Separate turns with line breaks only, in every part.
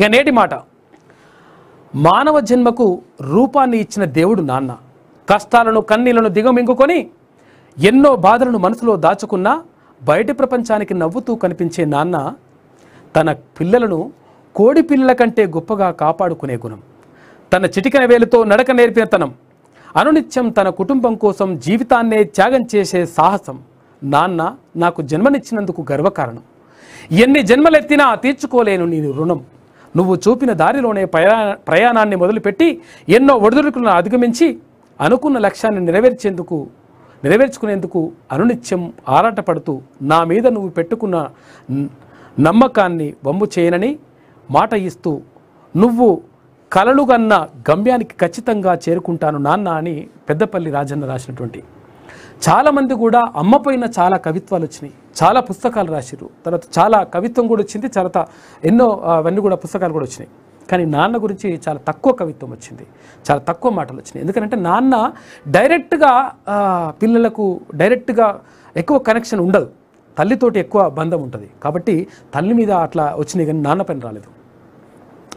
ఇక నేటి మాట మానవ జన్మకు రూపాన్ని ఇచ్చిన దేవుడు నాన్న కష్టాలను కన్నీళ్లను దిగమింగుకొని ఎన్నో బాధలను మనసులో దాచుకున్న బయటి ప్రపంచానికి నవ్వుతూ కనిపించే నాన్న తన పిల్లలను కోడి పిల్లల కంటే గొప్పగా కాపాడుకునే గుణం తన చిటికన వేలుతో నడక నేర్పిన తనం అనునిత్యం తన కుటుంబం కోసం జీవితాన్నే త్యాగం చేసే సాహసం నాన్న నాకు జన్మనిచ్చినందుకు గర్వకారణం ఎన్ని జన్మలెత్తినా తీర్చుకోలేను నేను రుణం నువ్వు చూపిన దారిలోనే ప్రయా ప్రయాణాన్ని మొదలుపెట్టి ఎన్నో ఒడిదుడుకులను అధిగమించి అనుకున్న లక్ష్యాన్ని నెరవేర్చేందుకు నెరవేర్చుకునేందుకు అనునిత్యం ఆరాటపడుతూ నా మీద నువ్వు పెట్టుకున్న నమ్మకాన్ని వమ్ము చేయనని మాట ఇస్తూ నువ్వు కలలుగన్న గమ్యానికి ఖచ్చితంగా చేరుకుంటాను నాన్న అని పెద్దపల్లి రాజన్న రాసినటువంటి చాలామంది కూడా అమ్మపోయిన చాలా కవిత్వాలు వచ్చినాయి చాలా పుస్తకాలు రాసిరు తర్వాత చాలా కవిత్వం కూడా వచ్చింది తర్వాత ఎన్నో అవన్నీ కూడా పుస్తకాలు కూడా వచ్చినాయి కానీ నాన్న గురించి చాలా తక్కువ కవిత్వం వచ్చింది చాలా తక్కువ మాటలు వచ్చినాయి ఎందుకంటే నాన్న డైరెక్ట్గా పిల్లలకు డైరెక్ట్గా ఎక్కువ కనెక్షన్ ఉండదు తల్లితోటి ఎక్కువ బంధం ఉంటుంది కాబట్టి తల్లి మీద అట్లా వచ్చినాయి కానీ నాన్న పైన రాలేదు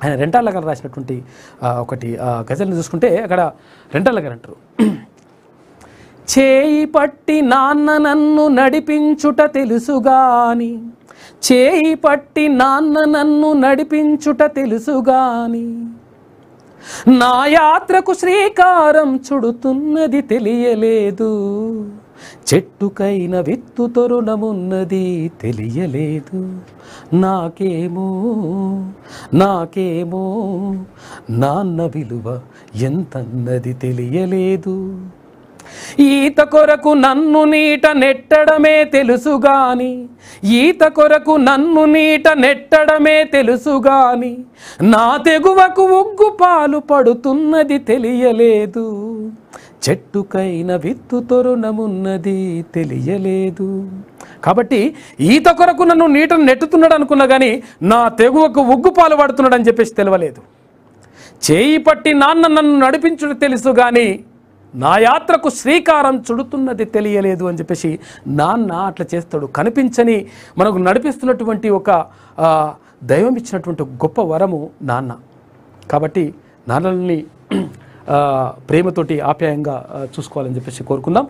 ఆయన రెంటాళ్ళ గారు రాసినటువంటి ఒకటి గజల్ని చూసుకుంటే అక్కడ రెంటాళ్ళ గారు అంటారు చేయి పట్టి నాన్న నన్ను నడిపించుట తెలుసుగాని చేయి పట్టి నాన్న నన్ను నడిపించుట తెలుసుగాని నా యాత్రకు శ్రీకారం చుడుతున్నది తెలియలేదు చెట్టుకైన విత్తు తరుణమున్నది తెలియలేదు నాకేమో నాకేమో నాన్న విలువ ఎంతన్నది తెలియలేదు ఈత కొరకు నన్ను నీట నెట్టడమే తెలుసుగాని ఈత కొరకు నన్ను నీట నెట్టడమే తెలుసుగాని నా తెగువకు ఉగ్గు పాలు పడుతున్నది తెలియలేదు చెట్టుకైన విత్తు తొరుణమున్నది తెలియలేదు కాబట్టి ఈత కొరకు నన్ను నీటను నెట్టుతున్నాడు అనుకున్నా కానీ నా తెగువకు ఉగ్గు పాలు పడుతున్నాడు అని చెప్పేసి తెలియలేదు చేయి పట్టి నాన్న నన్ను నడిపించుడు తెలుసు కానీ నా యాత్రకు శ్రీకారం చుడుతున్నది తెలియలేదు అని చెప్పేసి నాన్న అట్లా చేస్తాడు కనిపించని మనకు నడిపిస్తున్నటువంటి ఒక దైవం ఇచ్చినటువంటి గొప్ప వరము నాన్న కాబట్టి నాన్నల్ని ప్రేమతోటి ఆప్యాయంగా చూసుకోవాలని చెప్పేసి కోరుకుందాం